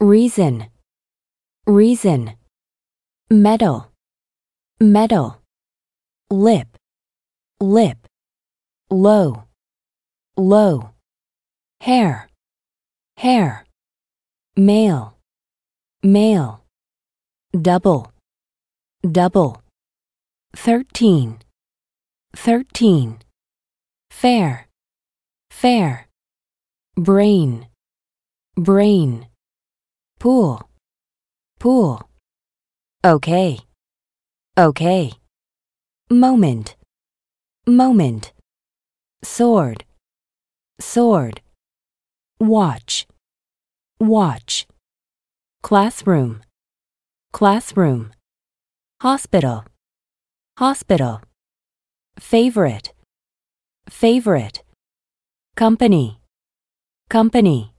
reason, reason, metal, metal, lip, lip, low, low, hair, hair, male, male, double, double, thirteen, thirteen, fair, fair, brain, brain, Pool. Pool. Okay. Okay. Moment. Moment. Sword. Sword. Watch. Watch. Classroom. Classroom. Hospital. Hospital. Favorite. Favorite. Company. Company.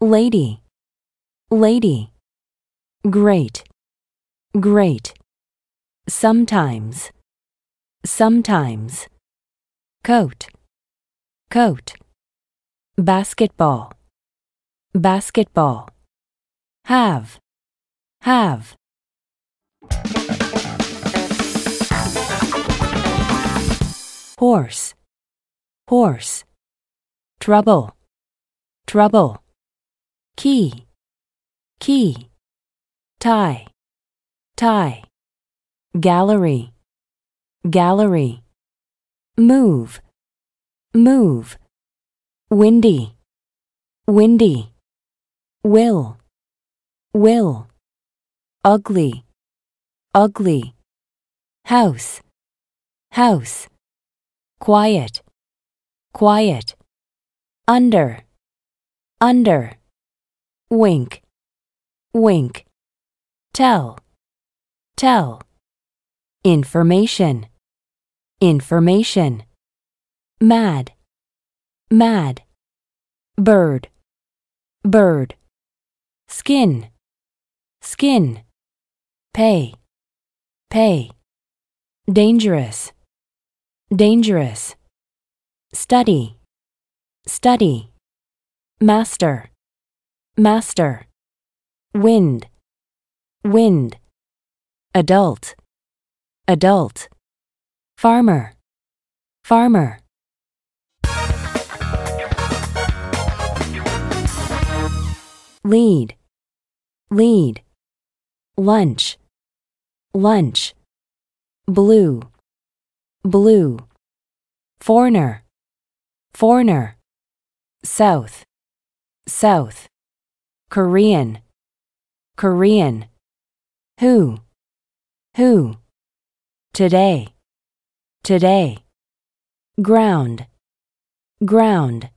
Lady lady, great, great, sometimes, sometimes, coat, coat, basketball, basketball, have, have. Horse, horse, trouble, trouble, key key, tie, tie, gallery, gallery, move, move, windy, windy, will, will, ugly, ugly, house, house, quiet, quiet, under, under, wink, wink, tell, tell, information, information, mad, mad, bird, bird, skin, skin, pay, pay, dangerous, dangerous, study, study, master, master wind, wind, adult, adult, farmer, farmer. Lead, lead, lunch, lunch, blue, blue, foreigner, foreigner, south, south, Korean Korean. Who? Who? Today. Today. Ground. Ground.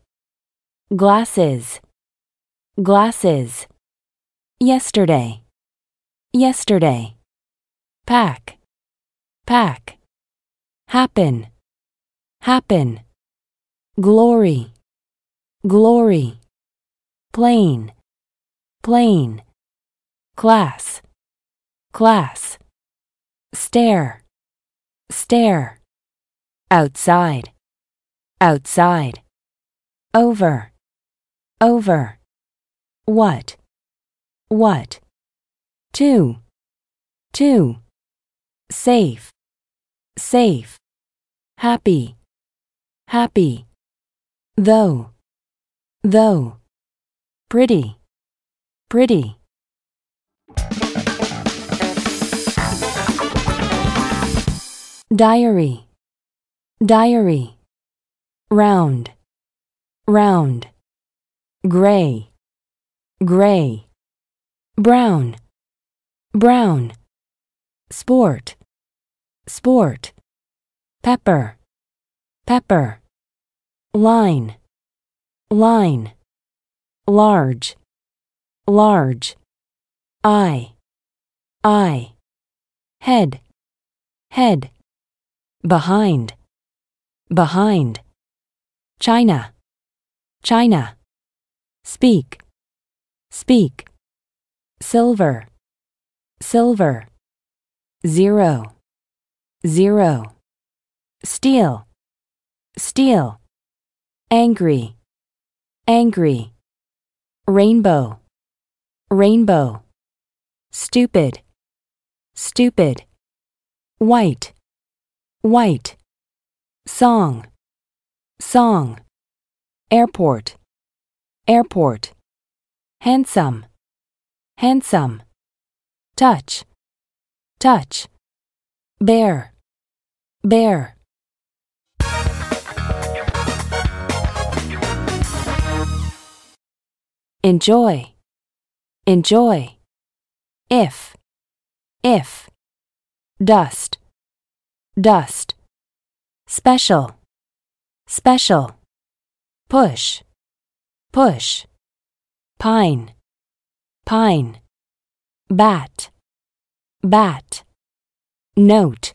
Glasses. Glasses. Yesterday. Yesterday. Pack. Pack. Happen. Happen. Glory. Glory. Plain. Plain class, class, stare, stare, outside, outside, over, over, what, what, two, two, safe, safe, happy, happy, though, though, pretty, pretty. diary, diary, round, round, gray, gray, brown, brown, sport, sport, pepper, pepper, line, line, large, large, eye, eye, head, head, behind, behind. China, China. Speak, speak. Silver, silver. Zero, zero. Steel, steel. Angry, angry. Rainbow, rainbow. Stupid, stupid. White, white, song, song, airport, airport, handsome, handsome, touch, touch, bear, bear. Enjoy, enjoy, if, if, dust, dust, special, special, push, push, pine, pine, bat, bat, note,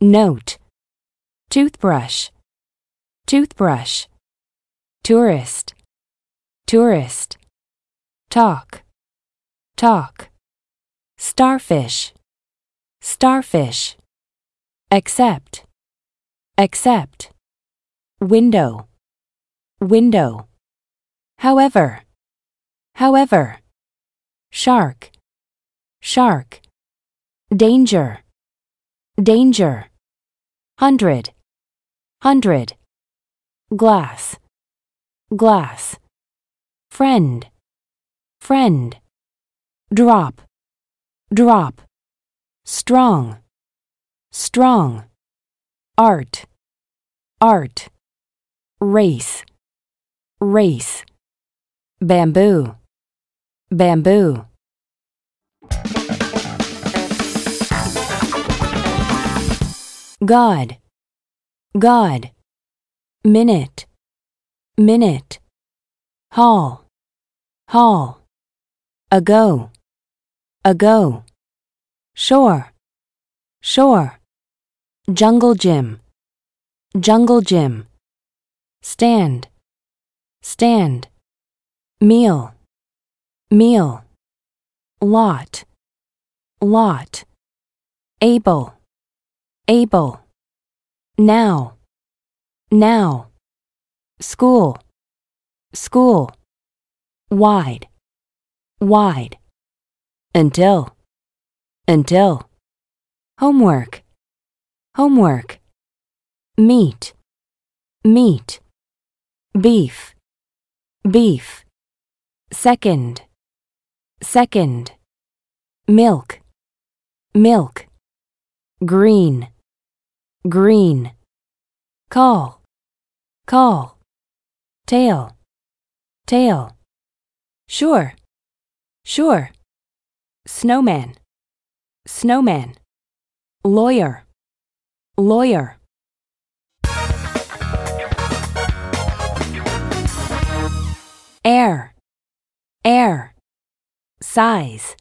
note, toothbrush, toothbrush, tourist, tourist, talk, talk, starfish, starfish, accept, accept, window, window. However, however, shark, shark, danger, danger, hundred, hundred, glass, glass, friend, friend, drop, drop, strong, strong, art, art, race, race, bamboo, bamboo. God, God, minute, minute, hall, hall, ago, ago, shore, shore. Jungle Gym. Jungle Gym. Stand. Stand. Meal. Meal. Lot. Lot. Able. Able. Now. Now. School. School. Wide. Wide. Until. Until. Homework Homework. Meat. Meat. Beef. Beef. Second. Second. Milk. Milk. Green. Green. Call. Call. Tail. Tail. Sure. Sure. Snowman. Snowman. Lawyer. Lawyer. Air. Air. Size.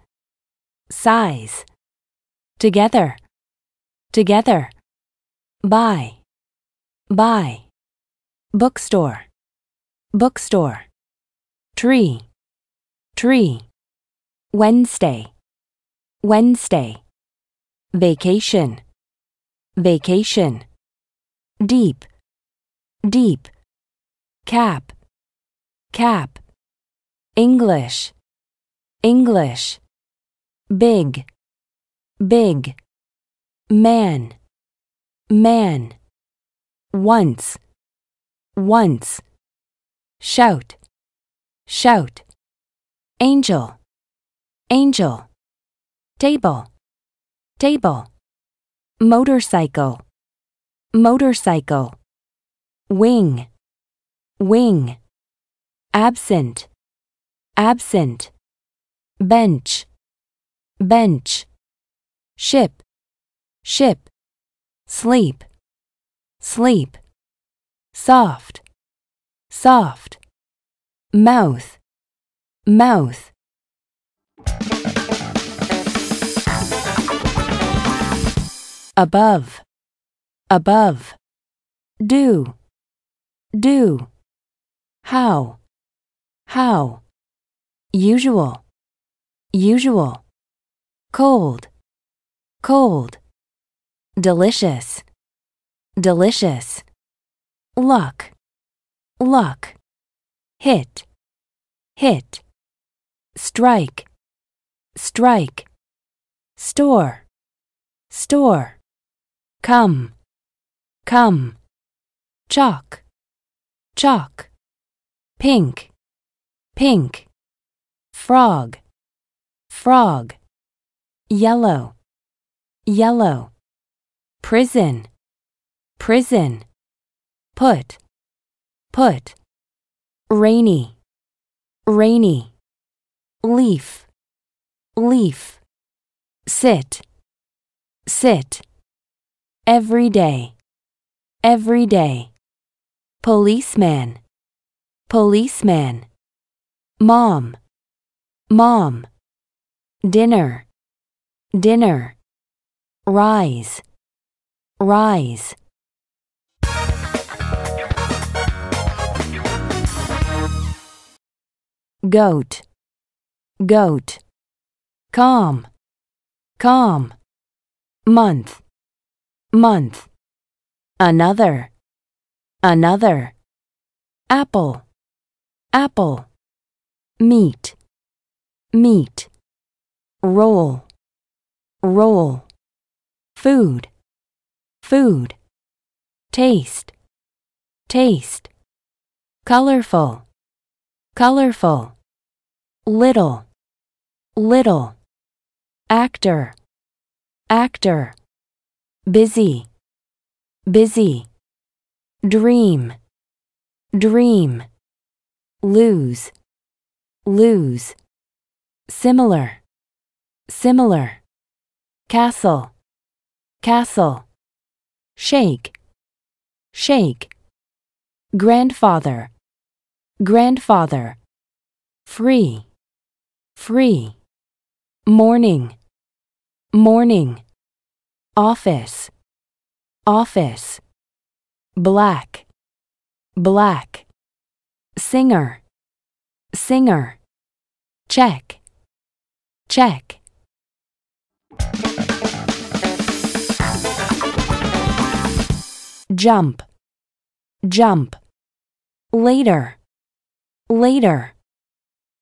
Size. Together. Together. Buy. Buy. Bookstore. Bookstore. Tree. Tree. Wednesday. Wednesday. Vacation vacation, deep, deep, cap, cap, English, English, big, big, man, man, once, once, shout, shout, angel, angel, table, table motorcycle, motorcycle, wing, wing, absent, absent, bench, bench, ship, ship, sleep, sleep, soft, soft, mouth, mouth, above, above, do, do, how, how, usual, usual, cold, cold, delicious, delicious, luck, luck, hit, hit, strike, strike, store, store come, come, chalk, chalk, pink, pink, frog, frog, yellow, yellow, prison, prison, put, put, rainy, rainy, leaf, leaf, sit, sit Every day. Every day. Policeman. Policeman. Mom. Mom. Dinner. Dinner. Rise. Rise. Goat. Goat. Calm. Calm. Month month, another, another, apple, apple, meat, meat, roll, roll, food, food, taste, taste, colorful, colorful, little, little, actor, actor, busy, busy, dream, dream, lose, lose, similar, similar, castle, castle, shake, shake, grandfather, grandfather, free, free, morning, morning, office, office, black, black, singer, singer, check, check. Jump, jump, later, later,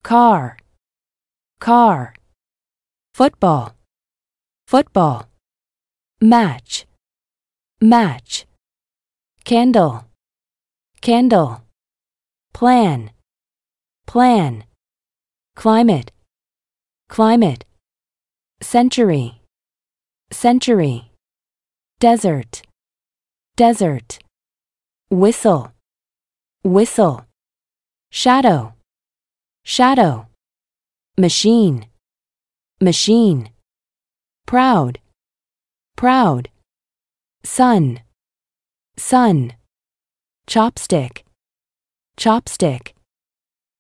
car, car, football, football match, match, candle, candle, plan, plan, climate, climate, century, century, desert, desert, whistle, whistle, shadow, shadow, machine, machine, proud, proud. Sun, sun. Chopstick, chopstick.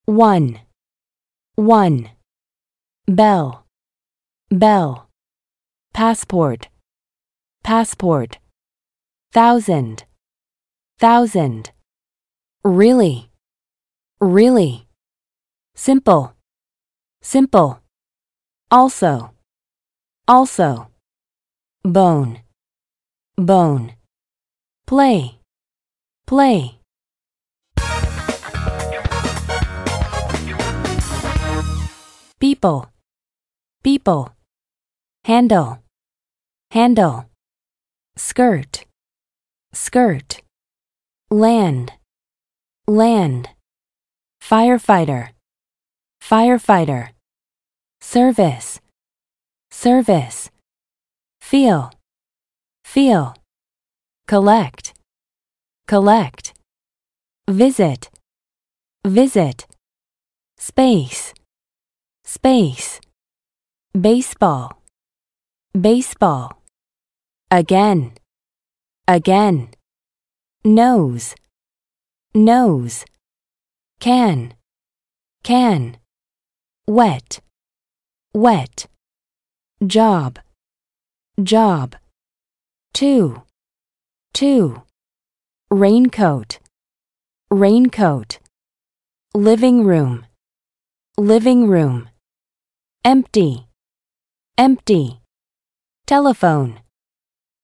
One, one. Bell, bell. Passport, passport. Thousand, thousand. Really, really. Simple, simple. Also, also bone, bone. Play, play. People, people. Handle, handle. Skirt, skirt. Land, land. Firefighter, firefighter. Service, service. Feel, feel. Collect, collect. Visit, visit. Space, space. Baseball, baseball. Again, again. Nose, nose. Can, can. Wet, wet. Job, job. 2. 2. Raincoat, raincoat. Living room, living room. Empty, empty. Telephone,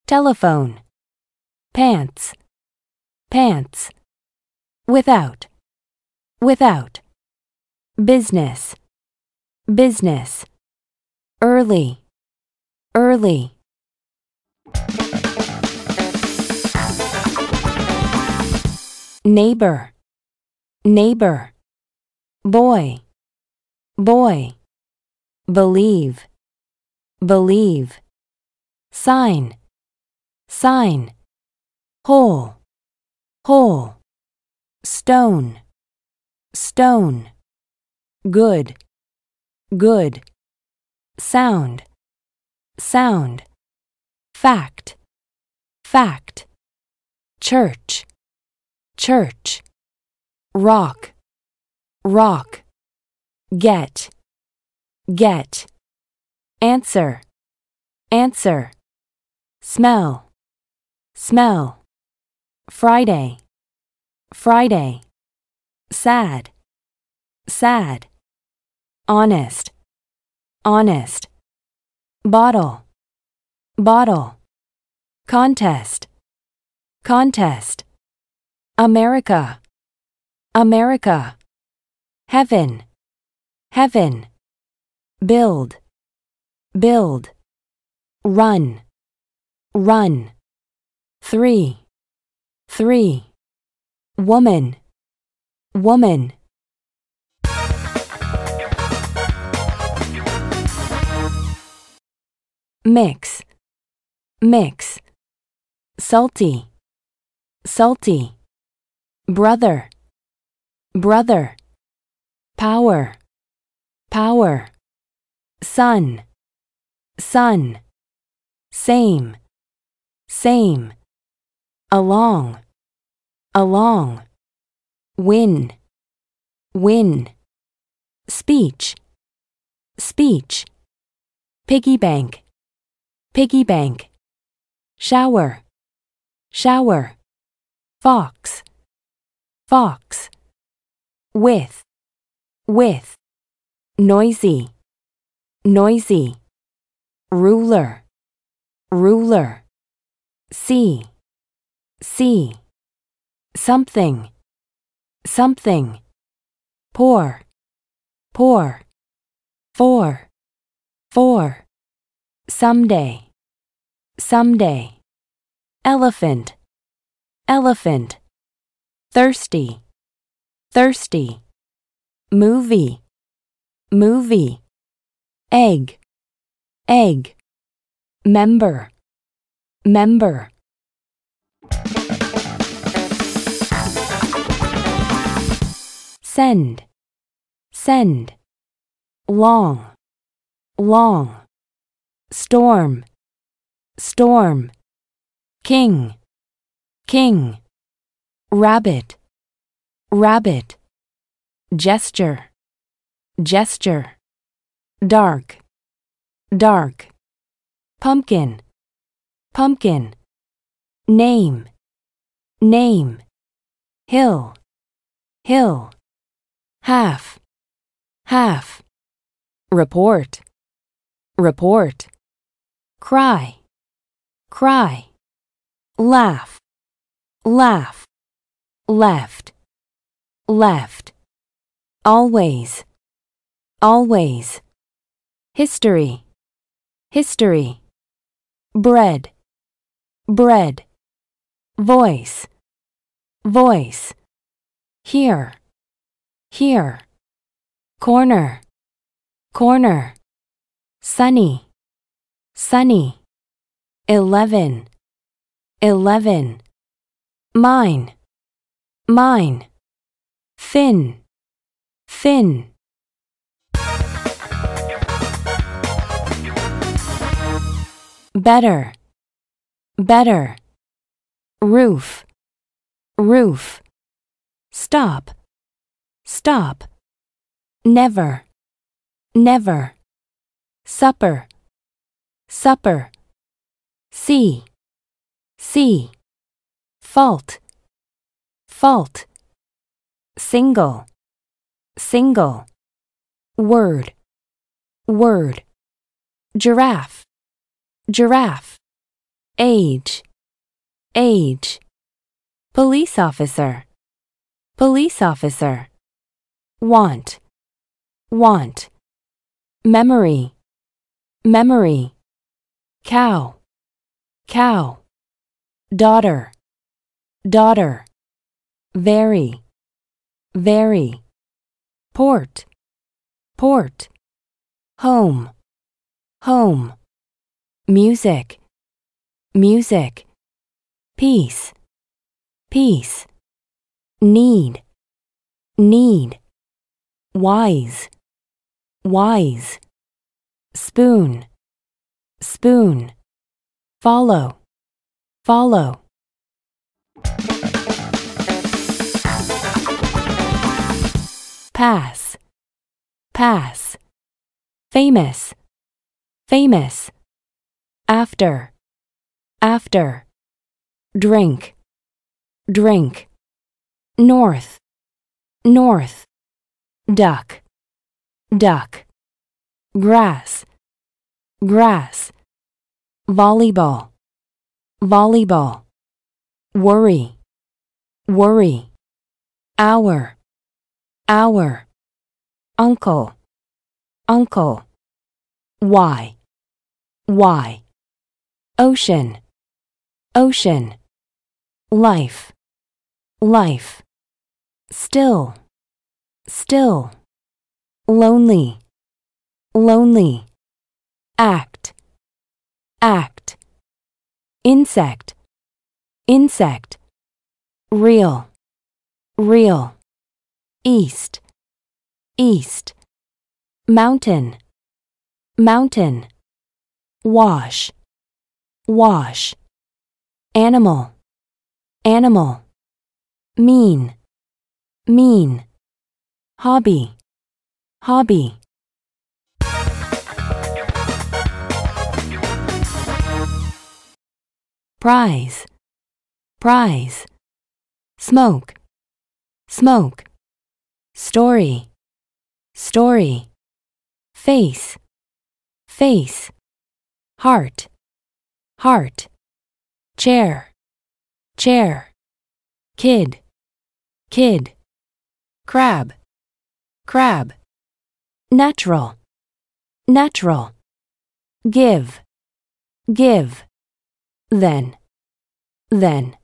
telephone. Pants, pants. Without, without. Business, business. Early, early neighbor, neighbor, boy, boy, believe, believe, sign, sign, hole, hole, stone, stone, good, good, sound, sound, fact, fact, church, church, rock, rock, get, get, answer, answer, smell, smell, Friday, Friday, sad, sad, honest, honest, bottle, bottle, contest, contest, America, America. Heaven, heaven. Build, build. Run, run. Three, three. Woman, woman. Mix, mix. Salty, salty brother, brother, power, power, son, son, same, same, along, along, win, win, speech, speech, piggy bank, piggy bank, shower, shower, fox, fox, with, with, noisy, noisy, ruler, ruler, see, see, something, something, poor, poor, four, four, someday, someday, elephant, elephant, thirsty, thirsty. Movie, movie. Egg, egg. Member, member. Send, send. Long, long. Storm, storm. King, king rabbit, rabbit, gesture, gesture, dark, dark, pumpkin, pumpkin, name, name, hill, hill, half, half, report, report, cry, cry, laugh, laugh left, left. Always, always. History, history. Bread, bread. Voice, voice. Here, here. Corner, corner. Sunny, sunny. Eleven, eleven. Mine, mine, thin, thin. Better, better. Roof, roof. Stop, stop. Never, never. Supper, supper. See, see. Fault, fault, single, single, word, word, giraffe, giraffe, age, age, police officer, police officer, want, want, memory, memory, cow, cow, daughter, daughter very, very, port, port, home, home, music, music, peace, peace, need, need, wise, wise, spoon, spoon, follow, follow. pass, pass, famous, famous, after, after, drink, drink, north, north, duck, duck, grass, grass, volleyball, volleyball, worry, worry, hour, our. Uncle. Uncle. Why. Why. Ocean. Ocean. Life. Life. Still. Still. Lonely. Lonely. Act. Act. Insect. Insect. Real. Real east, east, mountain, mountain, wash, wash, animal, animal, mean, mean, hobby, hobby. Prize, prize, smoke, smoke story, story, face, face, heart, heart, chair, chair, kid, kid, crab, crab, natural, natural, give, give, then, then,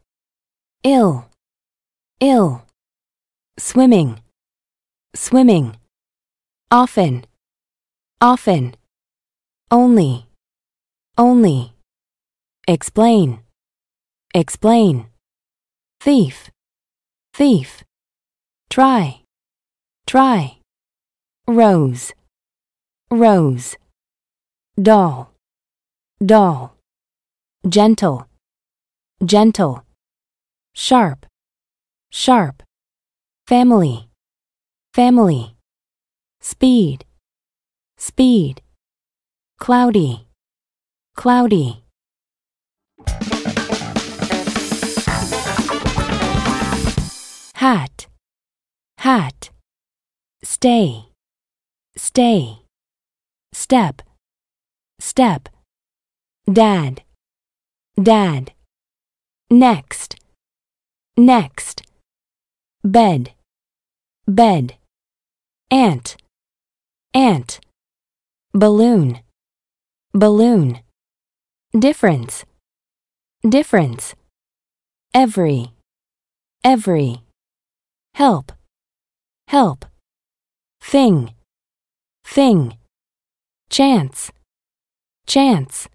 ill, ill, swimming, swimming, often, often, only, only, explain, explain, thief, thief, try, try, rose, rose, doll, doll, gentle, gentle, sharp, sharp, family family, speed, speed, cloudy, cloudy. Hat, hat, stay, stay, step, step, dad, dad, next, next, bed, bed ant, ant, balloon, balloon, difference, difference, every, every, help, help, thing, thing, chance, chance,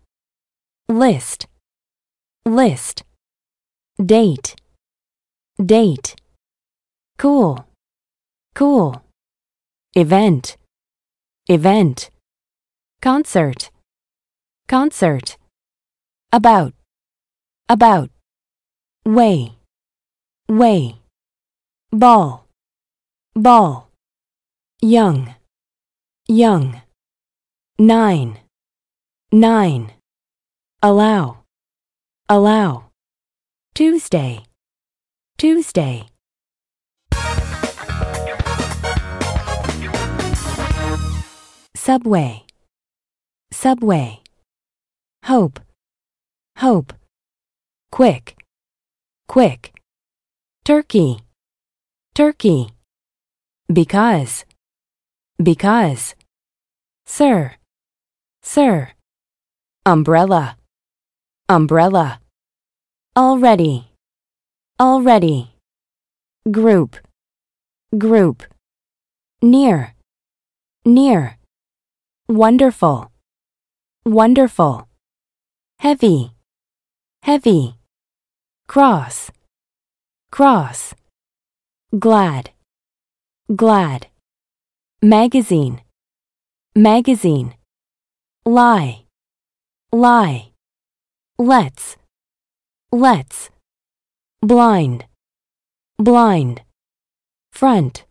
list, list, date, date, cool, cool event, event, concert, concert, about, about, way, way, ball, ball, young, young, nine, nine, allow, allow, Tuesday, Tuesday. Subway. Subway. Hope. Hope. Quick. Quick. Turkey. Turkey. Because. Because. Sir. Sir. Umbrella. Umbrella. Already. Already. Group. Group. Near. Near wonderful, wonderful, heavy, heavy, cross, cross, glad, glad, magazine, magazine, lie, lie, let's, let's, blind, blind, front,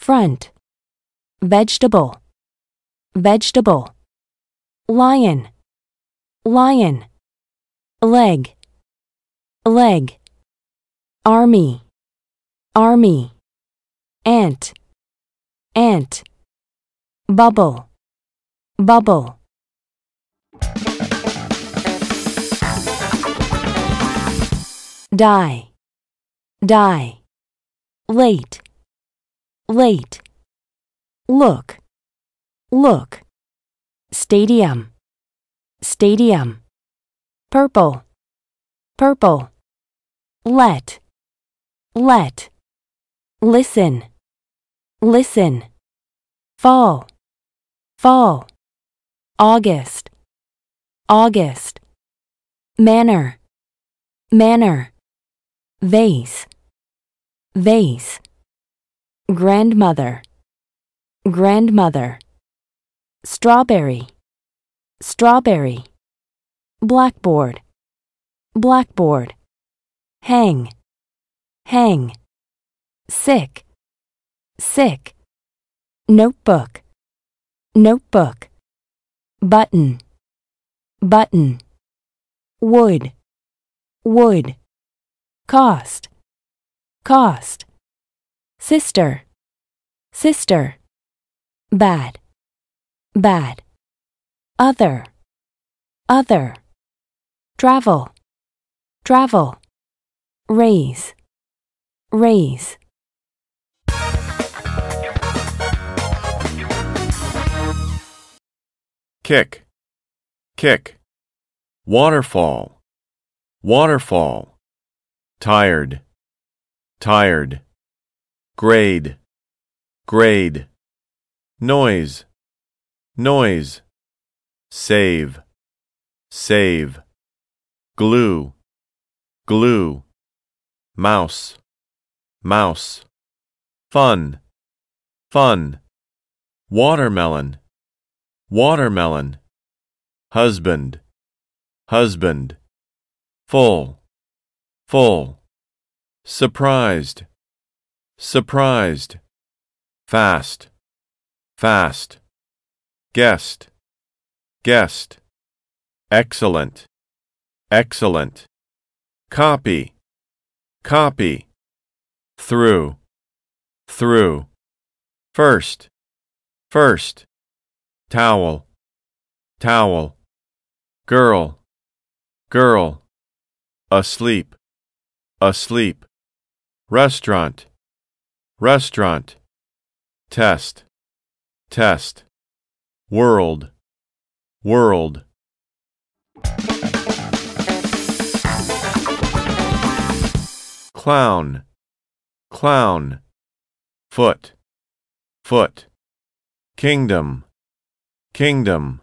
front, vegetable, vegetable, lion, lion, leg, leg, army, army, ant, ant, bubble, bubble. Die, die, late, late, look, Look. Stadium. Stadium. Purple. Purple. Let. Let. Listen. Listen. Fall. Fall. August. August. Manor, Manner. Vase. Vase. Grandmother. Grandmother strawberry, strawberry, blackboard, blackboard, hang, hang, sick, sick, notebook, notebook, button, button, wood, wood, cost, cost, sister, sister, bad bad, other, other, travel, travel, raise, raise. Kick, kick, waterfall, waterfall, tired, tired, grade, grade, noise noise, save, save, glue, glue, mouse, mouse, fun, fun, watermelon, watermelon, husband, husband, full, full, surprised, surprised, fast, fast guest, guest, excellent, excellent, copy, copy, through, through, first, first, towel, towel, girl, girl, asleep, asleep, restaurant, restaurant, test, test world, world. Clown, clown. Foot, foot. Kingdom, kingdom.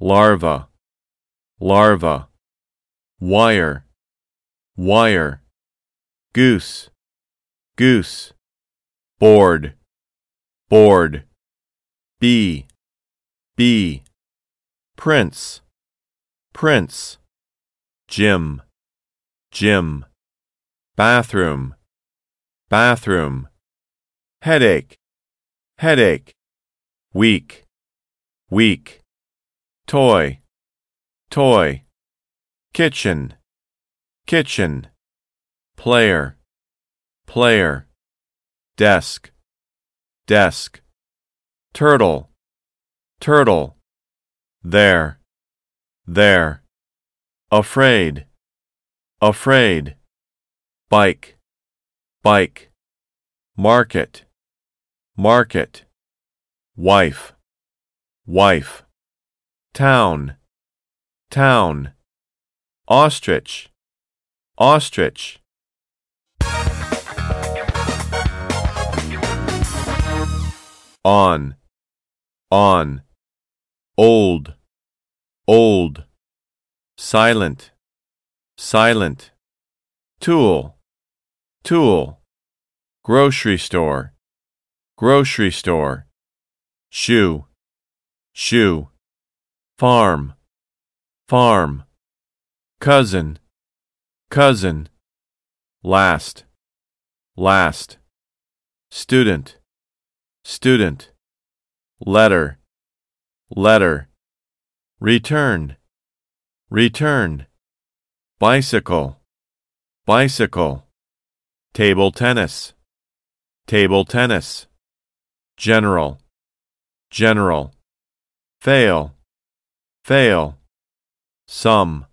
Larva, larva. Wire, wire. Goose, goose. Board, board. Bee, B. Prince, Prince. Gym, Gym. Bathroom, Bathroom. Headache, Headache. Weak, Weak. Toy, Toy. Kitchen, Kitchen. Player, Player. Desk, Desk. Turtle, turtle, there, there, afraid, afraid, bike, bike, market, market, wife, wife, town, town, ostrich, ostrich. on, on old, old, silent, silent, tool, tool, grocery store, grocery store, shoe, shoe, farm, farm, cousin, cousin, last, last, student, student, letter, letter, returned, returned, bicycle, bicycle, table tennis, table tennis, general, general, fail, fail, some,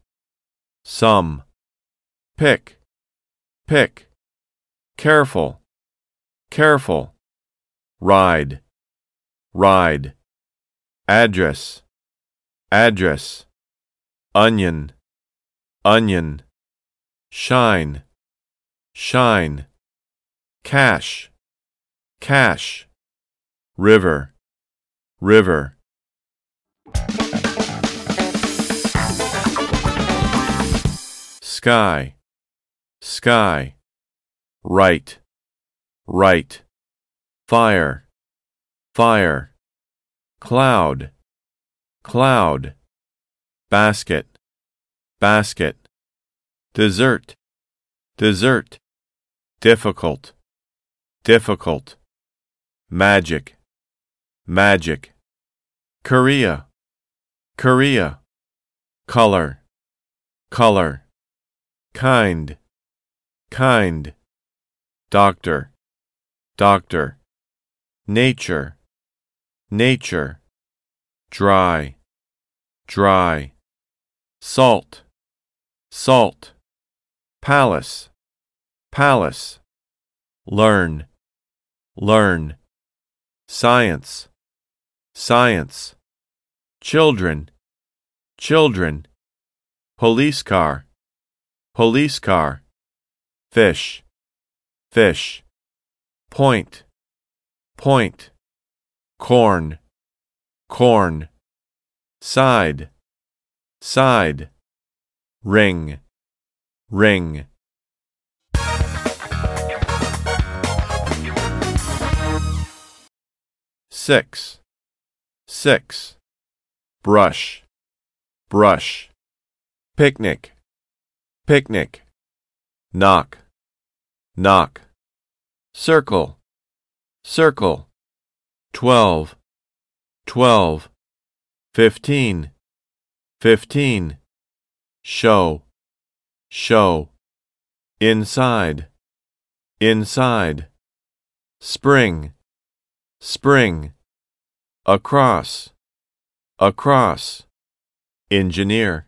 some, pick, pick, careful, careful, ride, ride, address, address, onion, onion, shine, shine, cash, cash, river, river. Sky, sky, right, right, fire, fire cloud, cloud, basket, basket, dessert, dessert, difficult, difficult, magic, magic, Korea, Korea, color, color, kind, kind, doctor, doctor, nature, nature, dry, dry, salt, salt, palace, palace, learn, learn, science, science, children, children, police car, police car, fish, fish, point, point corn, corn, side, side, ring, ring. Six, six, brush, brush, picnic, picnic, knock, knock, circle, circle twelve, twelve, fifteen, fifteen, show, show, inside, inside, spring, spring, across, across, engineer,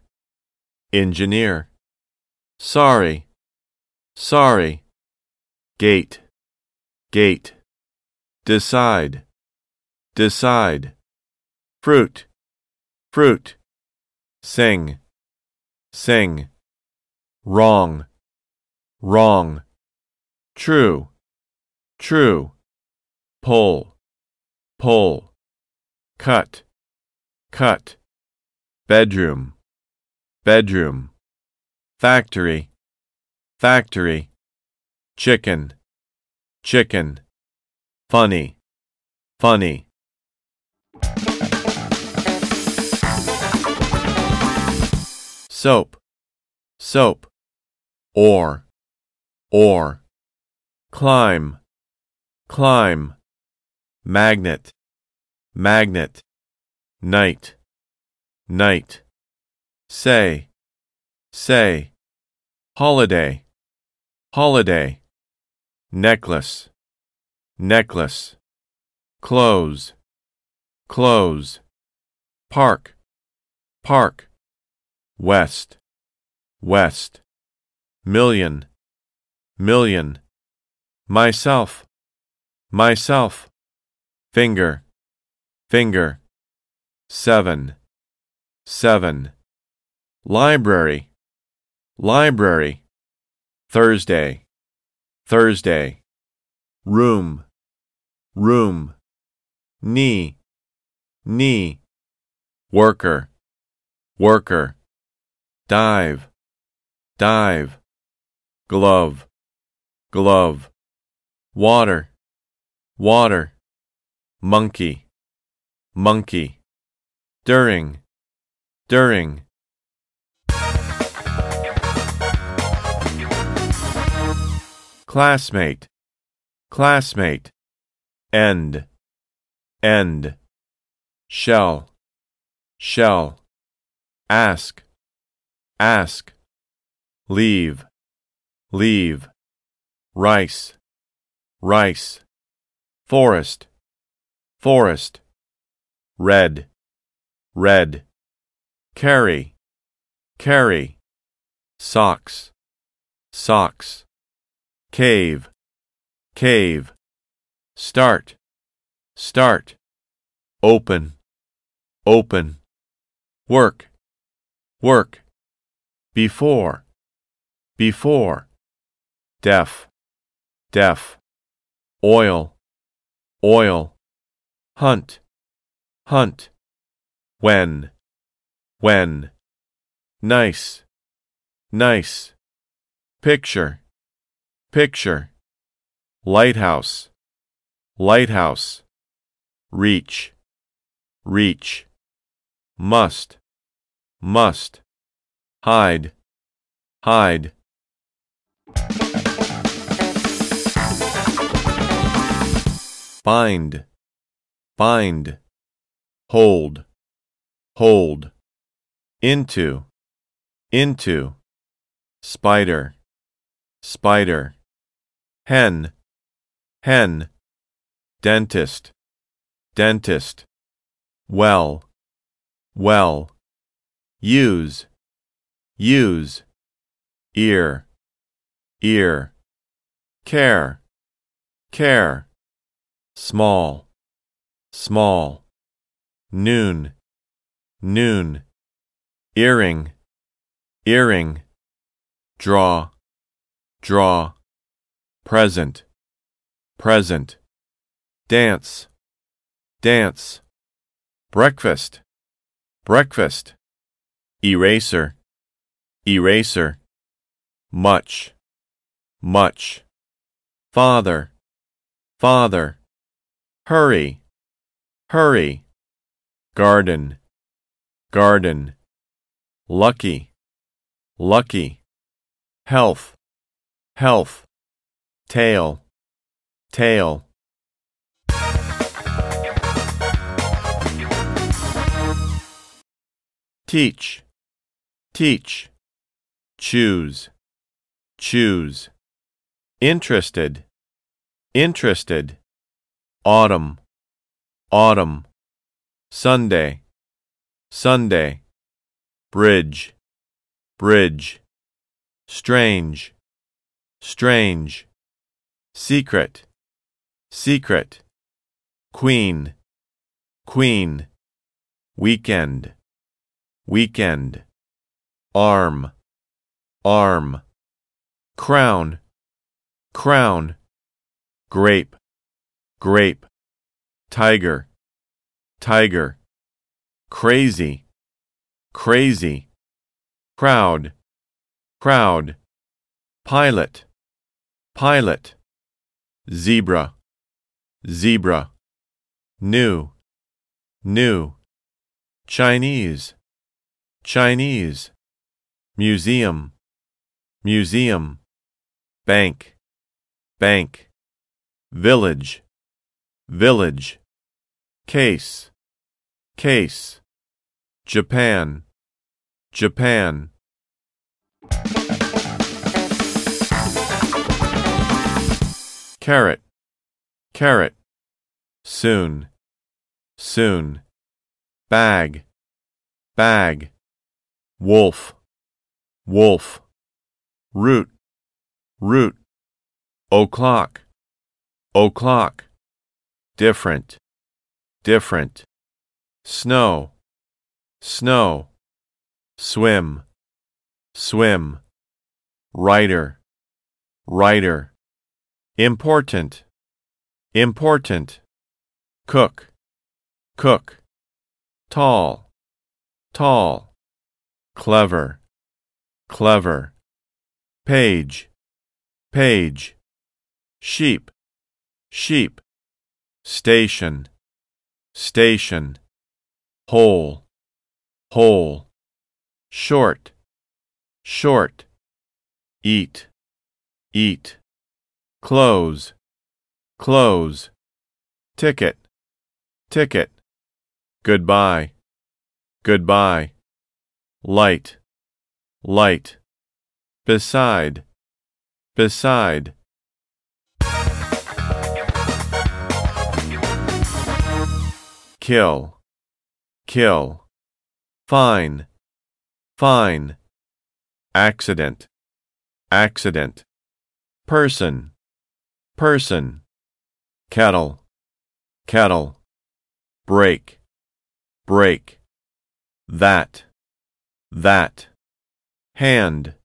engineer, sorry, sorry, gate, gate, decide, decide, fruit, fruit, sing, sing, wrong, wrong, true, true, pull, pull, cut, cut, bedroom, bedroom, factory, factory, chicken, chicken, funny, funny soap, soap, or, or, climb, climb, magnet, magnet, night, night, say, say, holiday, holiday, necklace, necklace, close, close, park, park, west, west, million, million, myself, myself, finger, finger, seven, seven, library, library, Thursday, Thursday, room, room, knee, knee, worker, worker, dive, dive, glove, glove, water, water, monkey, monkey, during, during. Classmate, classmate, end, end, shell, shell, ask, ask, leave, leave, rice, rice, forest, forest, red, red, carry, carry, socks, socks, cave, cave, start, start, open, open, work, work, before, before, deaf, deaf, oil, oil, hunt, hunt, when, when, nice, nice, picture, picture, lighthouse, lighthouse, reach, reach, must, must, hide, hide. Bind, bind. Hold, hold. Into, into. Spider, spider. Hen, hen. Dentist, dentist. Well, well. Use, use, ear, ear, care, care, small, small, noon, noon, earring, earring, draw, draw, present, present, dance, dance, breakfast, breakfast, eraser, Eraser. Much. Much. Father. Father. Hurry. Hurry. Garden. Garden. Lucky. Lucky. Health. Health. Tail. Tail. Teach. Teach choose, choose, interested, interested, autumn, autumn, Sunday, Sunday, bridge, bridge, strange, strange, secret, secret, queen, queen, weekend, weekend, arm, arm, crown, crown, grape, grape, tiger, tiger, crazy, crazy, crowd, crowd, pilot, pilot, zebra, zebra, new, new, Chinese, Chinese, museum, museum, bank, bank, village, village, case, case, Japan, Japan. Carrot, carrot, soon, soon, bag, bag, wolf, wolf root, root, o'clock, o'clock, different, different, snow, snow, swim, swim, writer, writer, important, important, cook, cook, tall, tall, clever, clever page, page, sheep, sheep, station, station, hole, hole, short, short, eat, eat, close, close, ticket, ticket, goodbye, goodbye, light, light, beside beside kill kill fine fine accident accident person person kettle kettle break break that that hand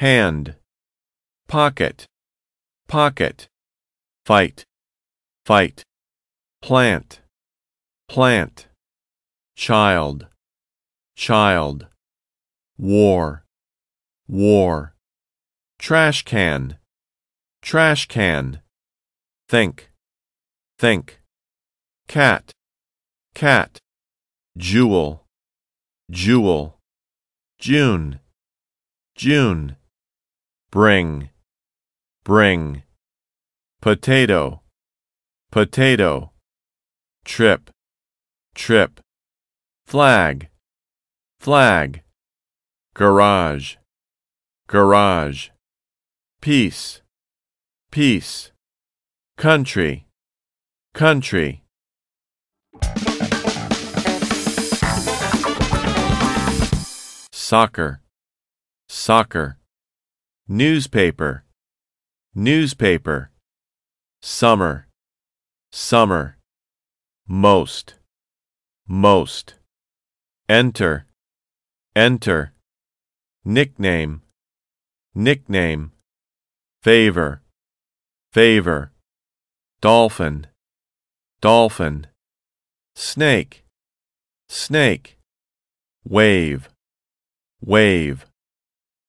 hand, pocket, pocket, fight, fight, plant, plant, child, child, war, war, trash can, trash can, think, think, cat, cat, jewel, jewel, June, June bring, bring. Potato, potato. Trip, trip. Flag, flag. Garage, garage. Peace, peace. Country, country. Soccer, soccer newspaper, newspaper, summer, summer, most, most, enter, enter, nickname, nickname, favor, favor, dolphin, dolphin, snake, snake, wave, wave,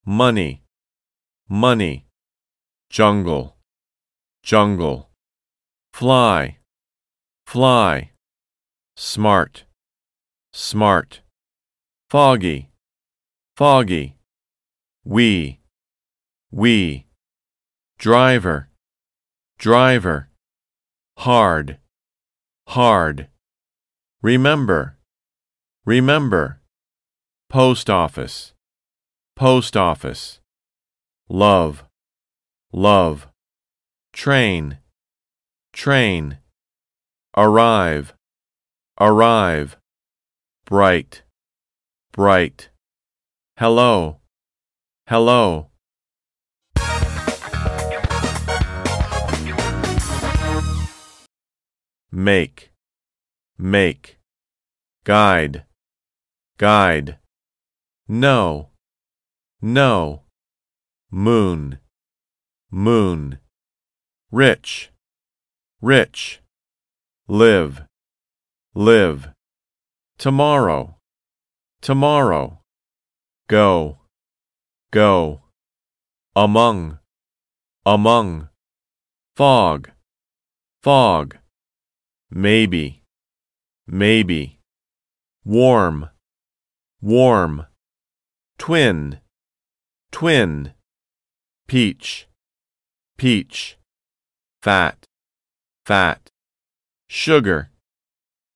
money, money, jungle, jungle, fly, fly, smart, smart, foggy, foggy, we, we, driver, driver, hard, hard, remember, remember, post office, post office love, love, train, train, arrive, arrive, bright, bright, hello, hello. Make, make, guide, guide, no, no moon, moon, rich, rich, live, live, tomorrow, tomorrow, go, go, among, among, fog, fog, maybe, maybe, warm, warm, twin, twin, peach, peach, fat, fat, sugar,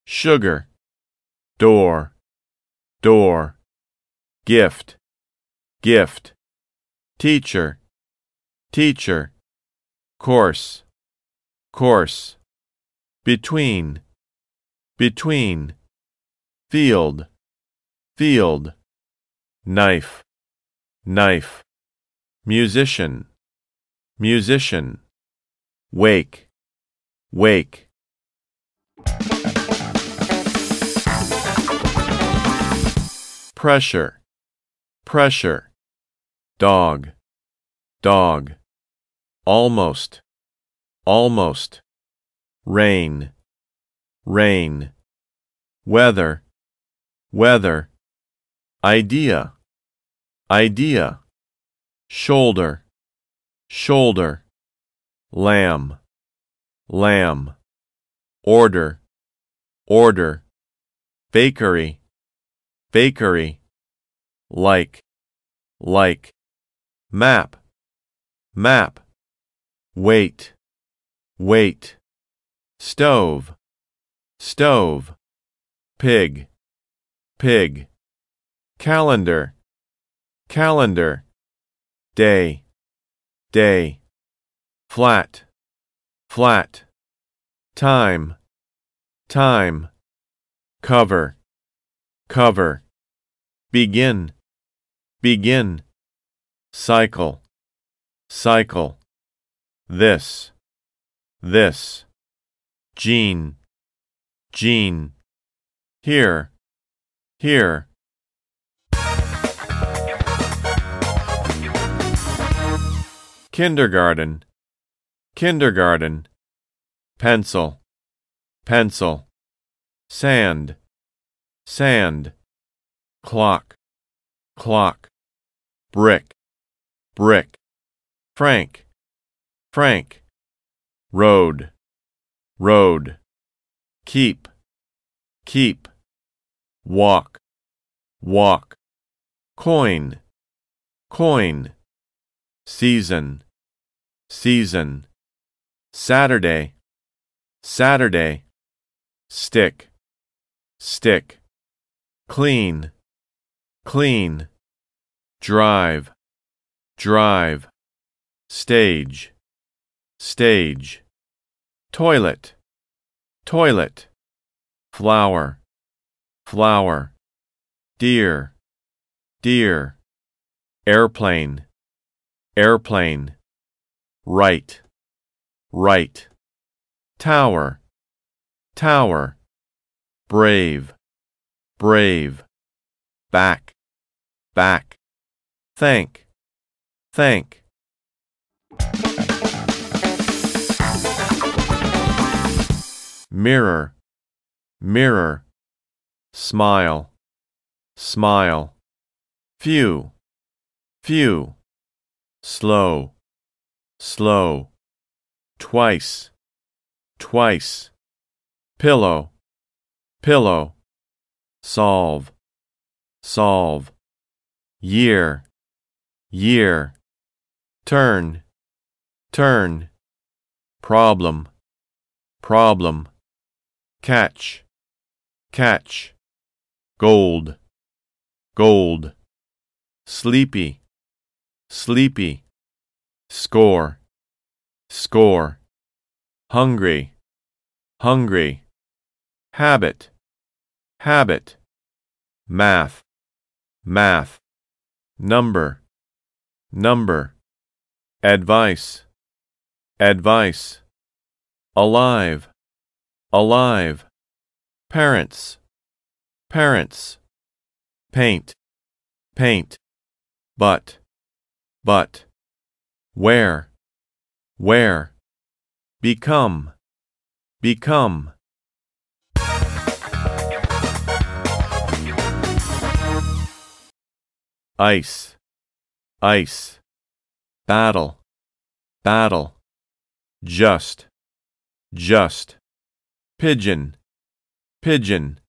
sugar, door, door, gift, gift, teacher, teacher, course, course, between, between, field, field, knife, knife, musician, musician, wake, wake. Pressure, pressure, dog, dog, almost, almost, rain, rain, weather, weather, idea, idea shoulder, shoulder, lamb, lamb, order, order, bakery, bakery, like, like, map, map, wait, wait, stove, stove, pig, pig, calendar, calendar, day, day, flat, flat, time, time, cover, cover, begin, begin, cycle, cycle, this, this, gene, gene, here, here, kindergarten, kindergarten, pencil, pencil, sand, sand, clock, clock, brick, brick, frank, frank, road, road, keep, keep, walk, walk, coin, coin, season, season, Saturday, Saturday, stick, stick, clean, clean, drive, drive, stage, stage, toilet, toilet, flower, flower, deer, deer, airplane, airplane right, right. Tower, tower. Brave, brave. Back, back. Thank, thank. Mirror, mirror. Smile, smile. Few, few. Slow, slow, twice, twice, pillow, pillow, solve, solve, year, year, turn, turn, problem, problem, catch, catch, gold, gold, sleepy, sleepy, score, score, hungry, hungry, habit, habit, math, math, number, number, advice, advice, alive, alive, parents, parents, paint, paint, but, but, where, where, become, become. Ice, ice, battle, battle, just, just, pigeon, pigeon,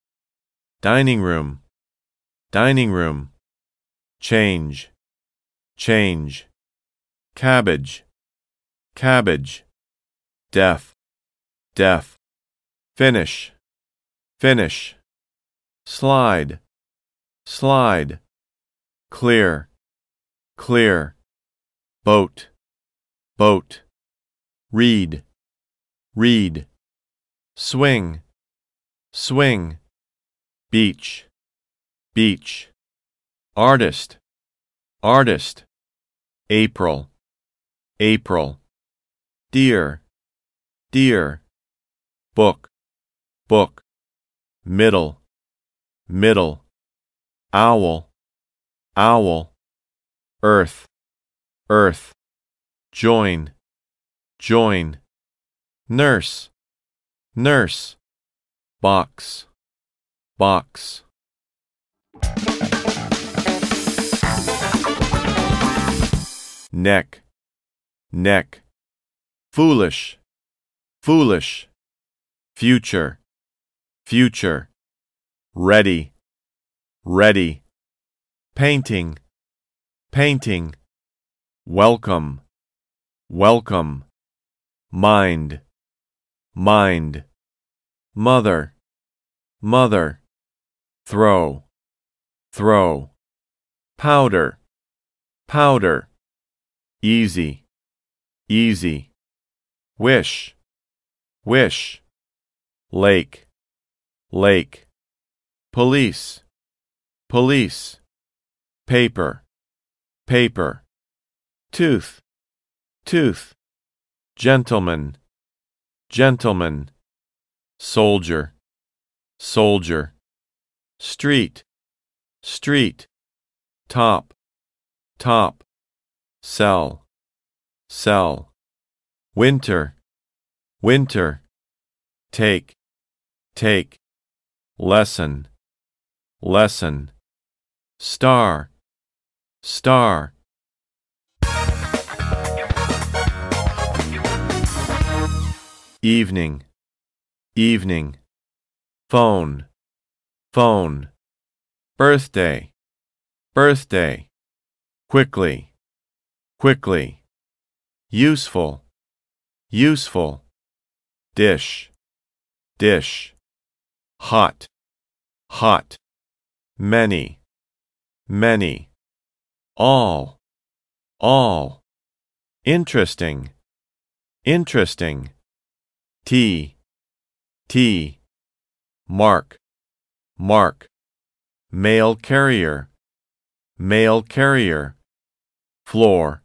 dining room, dining room, change, change cabbage, cabbage, deaf, deaf, finish, finish, slide, slide, clear, clear, boat, boat, read, read, swing, swing, beach, beach, artist, artist, April, April. Dear. Dear. Book. Book. Middle. Middle. Owl. Owl. Earth. Earth. Join. Join. Nurse. Nurse. Box. Box. Neck neck, foolish, foolish, future, future, ready, ready, painting, painting, welcome, welcome, mind, mind, mother, mother, throw, throw, powder, powder, easy easy, wish, wish, lake, lake, police, police, paper, paper, tooth, tooth, gentleman, gentleman, soldier, soldier, street, street, top, top, sell. Sell. Winter. Winter. Take. Take. Lesson. Lesson. Star. Star. Evening. Evening. Phone. Phone. Birthday. Birthday. Quickly. Quickly useful, useful, dish, dish, hot, hot, many, many, all, all, interesting, interesting, tea, tea, mark, mark, mail carrier, mail carrier, floor,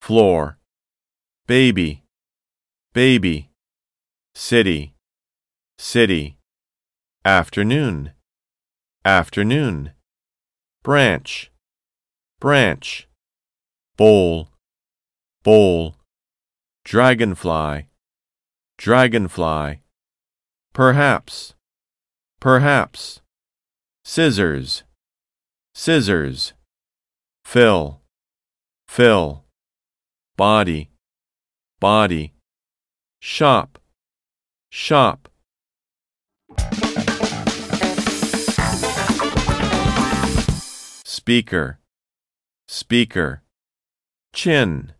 floor, baby, baby, city, city, afternoon, afternoon, branch, branch, bowl, bowl, dragonfly, dragonfly, perhaps, perhaps, scissors, scissors, fill, fill, body, body, shop, shop. Speaker, speaker. Chin,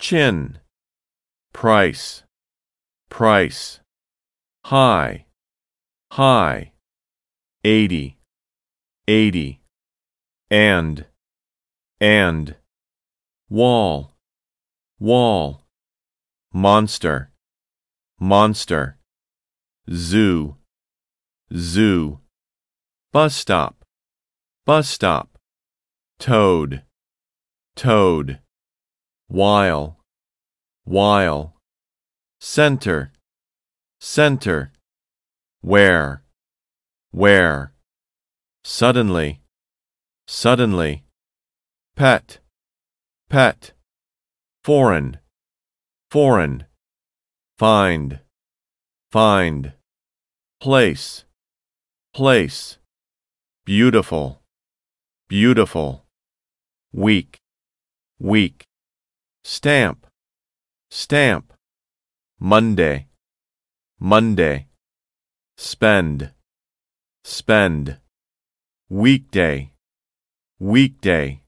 chin. Price, price. High, high. Eighty, eighty. And, and. Wall, wall monster, monster, zoo, zoo, bus stop, bus stop, toad, toad, while, while, center, center, where, where, suddenly, suddenly, pet, pet, foreign, foreign, find, find, place, place, beautiful, beautiful, weak, weak, stamp, stamp, Monday, Monday, spend, spend, weekday, weekday.